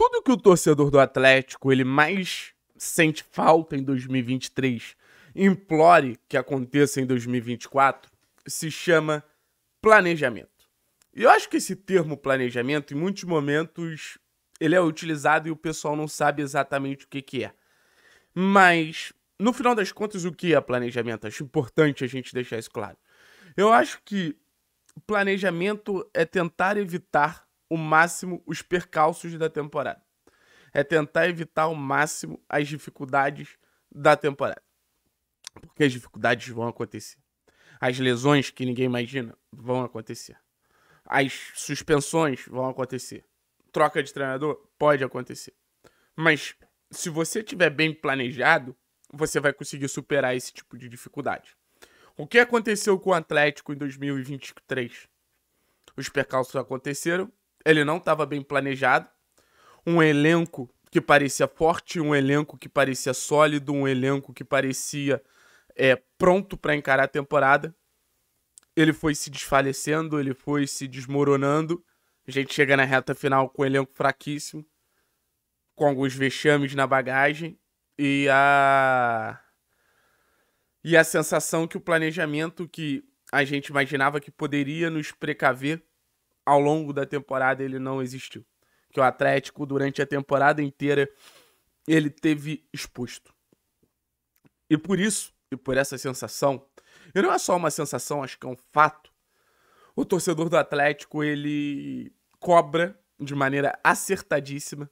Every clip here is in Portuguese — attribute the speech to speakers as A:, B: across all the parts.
A: tudo que o torcedor do Atlético ele mais sente falta em 2023, implore que aconteça em 2024, se chama planejamento. E eu acho que esse termo planejamento, em muitos momentos, ele é utilizado e o pessoal não sabe exatamente o que, que é. Mas, no final das contas, o que é planejamento? Acho importante a gente deixar isso claro. Eu acho que planejamento é tentar evitar o máximo os percalços da temporada. É tentar evitar ao máximo as dificuldades da temporada. Porque as dificuldades vão acontecer. As lesões que ninguém imagina vão acontecer. As suspensões vão acontecer. Troca de treinador pode acontecer. Mas se você tiver bem planejado, você vai conseguir superar esse tipo de dificuldade. O que aconteceu com o Atlético em 2023? Os percalços aconteceram, ele não estava bem planejado. Um elenco que parecia forte, um elenco que parecia sólido, um elenco que parecia é, pronto para encarar a temporada. Ele foi se desfalecendo, ele foi se desmoronando. A gente chega na reta final com um elenco fraquíssimo, com alguns vexames na bagagem e a e a sensação que o planejamento que a gente imaginava que poderia nos precaver ao longo da temporada ele não existiu. Que o Atlético, durante a temporada inteira, ele teve exposto. E por isso, e por essa sensação, e não é só uma sensação, acho que é um fato, o torcedor do Atlético, ele cobra de maneira acertadíssima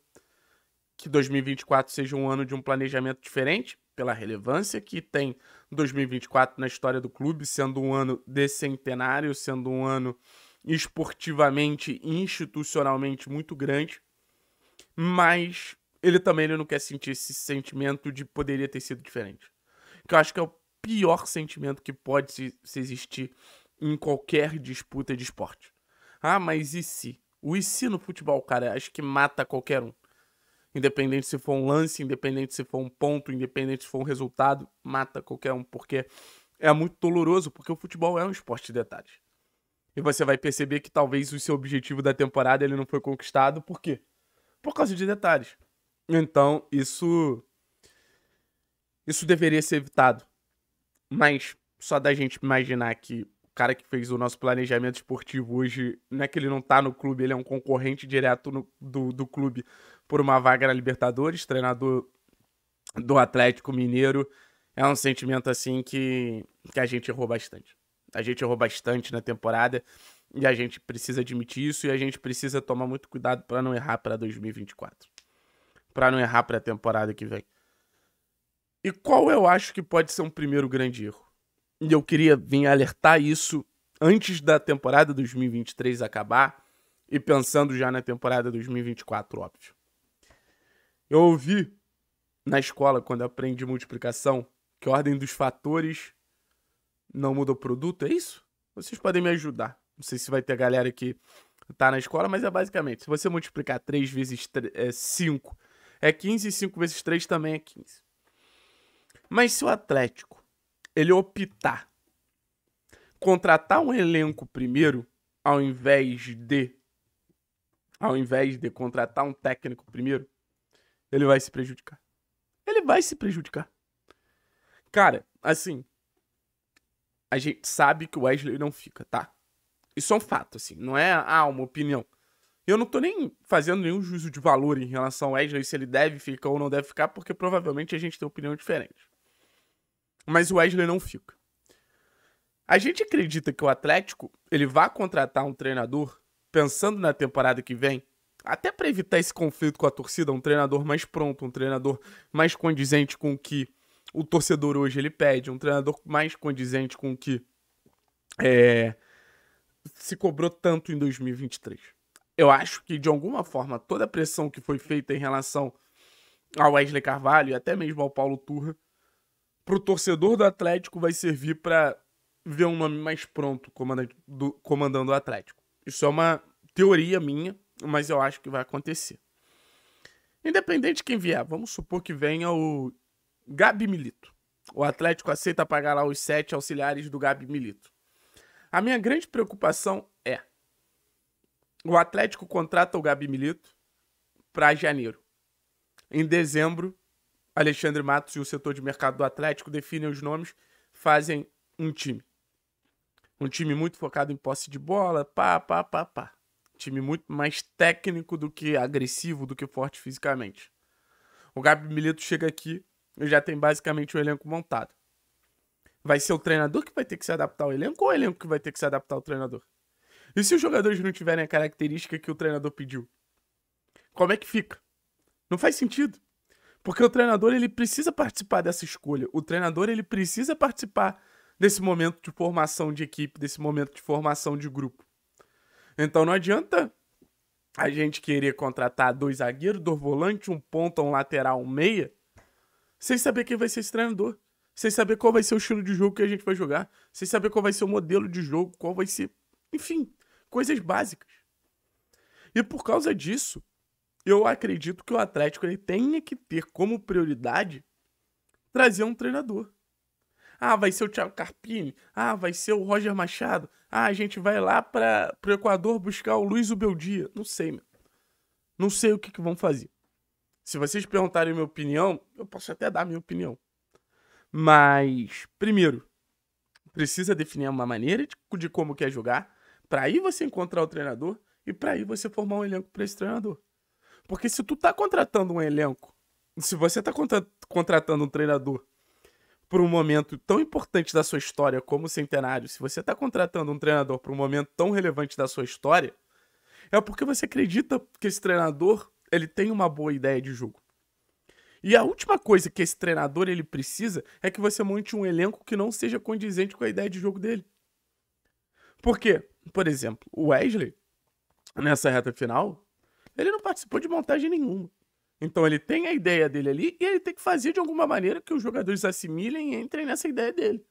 A: que 2024 seja um ano de um planejamento diferente, pela relevância que tem 2024 na história do clube, sendo um ano de centenário, sendo um ano esportivamente e institucionalmente muito grande, mas ele também ele não quer sentir esse sentimento de poderia ter sido diferente. Que eu acho que é o pior sentimento que pode se, se existir em qualquer disputa de esporte. Ah, mas e se? O e se no futebol, cara, acho que mata qualquer um. Independente se for um lance, independente se for um ponto, independente se for um resultado, mata qualquer um, porque é muito doloroso, porque o futebol é um esporte de detalhes. E você vai perceber que talvez o seu objetivo da temporada ele não foi conquistado. Por quê? Por causa de detalhes. Então, isso. Isso deveria ser evitado. Mas só da gente imaginar que o cara que fez o nosso planejamento esportivo hoje, não é que ele não tá no clube, ele é um concorrente direto no, do, do clube por uma vaga na Libertadores, treinador do Atlético Mineiro. É um sentimento assim que, que a gente errou bastante. A gente errou bastante na temporada e a gente precisa admitir isso e a gente precisa tomar muito cuidado para não errar para 2024. Para não errar para a temporada que vem. E qual eu acho que pode ser um primeiro grande erro? E eu queria vir alertar isso antes da temporada 2023 acabar e pensando já na temporada 2024, óbvio. Eu ouvi na escola, quando aprendi multiplicação, que a ordem dos fatores não muda o produto, é isso? Vocês podem me ajudar. Não sei se vai ter galera que tá na escola, mas é basicamente, se você multiplicar 3 vezes é 5, é 15 e 5 vezes 3 também é 15. Mas se o Atlético ele optar contratar um elenco primeiro, ao invés de ao invés de contratar um técnico primeiro, ele vai se prejudicar. Ele vai se prejudicar. Cara, assim, a gente sabe que o Wesley não fica, tá? Isso é um fato, assim, não é ah, uma opinião. Eu não tô nem fazendo nenhum juízo de valor em relação ao Wesley, se ele deve ficar ou não deve ficar, porque provavelmente a gente tem opinião diferente. Mas o Wesley não fica. A gente acredita que o Atlético ele vai contratar um treinador pensando na temporada que vem, até para evitar esse conflito com a torcida, um treinador mais pronto, um treinador mais condizente com o que o torcedor hoje ele pede um treinador mais condizente com o que é, se cobrou tanto em 2023. Eu acho que de alguma forma toda a pressão que foi feita em relação ao Wesley Carvalho e até mesmo ao Paulo Turra pro torcedor do Atlético vai servir para ver um nome mais pronto comandando, do, comandando o Atlético. Isso é uma teoria minha, mas eu acho que vai acontecer. Independente de quem vier, vamos supor que venha o Gabi Milito. O Atlético aceita pagar lá os sete auxiliares do Gabi Milito. A minha grande preocupação é: o Atlético contrata o Gabi Milito para janeiro. Em dezembro, Alexandre Matos e o setor de mercado do Atlético definem os nomes, fazem um time. Um time muito focado em posse de bola, pá, pá, pá, pá. Time muito mais técnico do que agressivo, do que forte fisicamente. O Gabi Milito chega aqui já tem basicamente o elenco montado. Vai ser o treinador que vai ter que se adaptar ao elenco ou o elenco que vai ter que se adaptar ao treinador? E se os jogadores não tiverem a característica que o treinador pediu? Como é que fica? Não faz sentido. Porque o treinador ele precisa participar dessa escolha. O treinador ele precisa participar desse momento de formação de equipe, desse momento de formação de grupo. Então não adianta a gente querer contratar dois zagueiros, dois volantes, um ponta, um lateral, um meia, sem saber quem vai ser esse treinador, sem saber qual vai ser o estilo de jogo que a gente vai jogar, sem saber qual vai ser o modelo de jogo, qual vai ser. Enfim, coisas básicas. E por causa disso, eu acredito que o Atlético ele tenha que ter como prioridade trazer um treinador. Ah, vai ser o Thiago Carpini. Ah, vai ser o Roger Machado. Ah, a gente vai lá para o Equador buscar o Luiz Ubeldia. Não sei, meu. Não sei o que, que vão fazer. Se vocês perguntarem minha opinião, eu posso até dar minha opinião. Mas, primeiro, precisa definir uma maneira de, de como quer jogar, para aí você encontrar o treinador e para aí você formar um elenco para esse treinador. Porque se tu tá contratando um elenco, se você tá contra contratando um treinador para um momento tão importante da sua história como o centenário, se você tá contratando um treinador para um momento tão relevante da sua história, é porque você acredita que esse treinador ele tem uma boa ideia de jogo. E a última coisa que esse treinador ele precisa é que você monte um elenco que não seja condizente com a ideia de jogo dele. Porque, por exemplo, o Wesley, nessa reta final, ele não participou de montagem nenhuma. Então ele tem a ideia dele ali e ele tem que fazer de alguma maneira que os jogadores assimilem e entrem nessa ideia dele.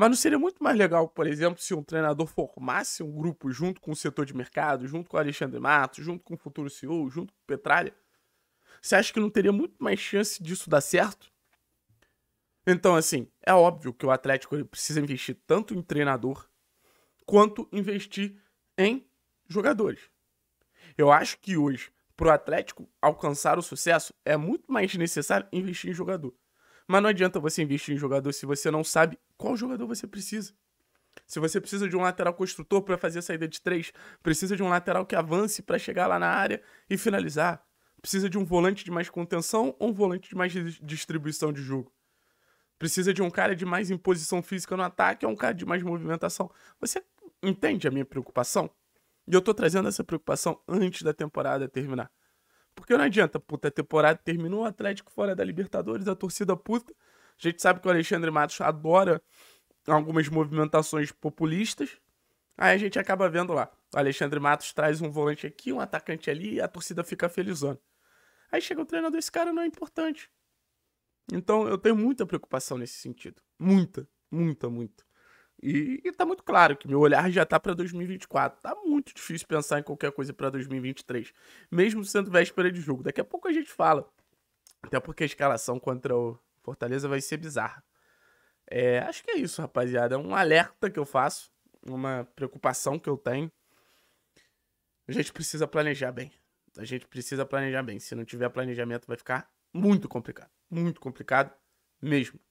A: Mas não seria muito mais legal, por exemplo, se um treinador formasse um grupo junto com o setor de mercado, junto com o Alexandre Matos, junto com o futuro CEO, junto com o Petralha? Você acha que não teria muito mais chance disso dar certo? Então, assim, é óbvio que o Atlético precisa investir tanto em treinador quanto investir em jogadores. Eu acho que hoje, para o Atlético alcançar o sucesso, é muito mais necessário investir em jogador. Mas não adianta você investir em jogador se você não sabe qual jogador você precisa. Se você precisa de um lateral construtor para fazer a saída de três, precisa de um lateral que avance para chegar lá na área e finalizar. Precisa de um volante de mais contenção ou um volante de mais distribuição de jogo. Precisa de um cara de mais imposição física no ataque ou um cara de mais movimentação. Você entende a minha preocupação? E eu tô trazendo essa preocupação antes da temporada terminar. Porque não adianta, puta, a temporada terminou, o Atlético fora da Libertadores, a torcida puta. A gente sabe que o Alexandre Matos adora algumas movimentações populistas. Aí a gente acaba vendo lá. O Alexandre Matos traz um volante aqui, um atacante ali, e a torcida fica felizona. Aí chega o treinador, esse cara não é importante. Então eu tenho muita preocupação nesse sentido. Muita, muita, muita. E, e tá muito claro que meu olhar já tá para 2024. Tá muito difícil pensar em qualquer coisa para 2023, mesmo sendo véspera de jogo. Daqui a pouco a gente fala. Até porque a escalação contra o Fortaleza vai ser bizarra. É, acho que é isso, rapaziada. É um alerta que eu faço, uma preocupação que eu tenho. A gente precisa planejar bem. A gente precisa planejar bem. Se não tiver planejamento, vai ficar muito complicado. Muito complicado mesmo.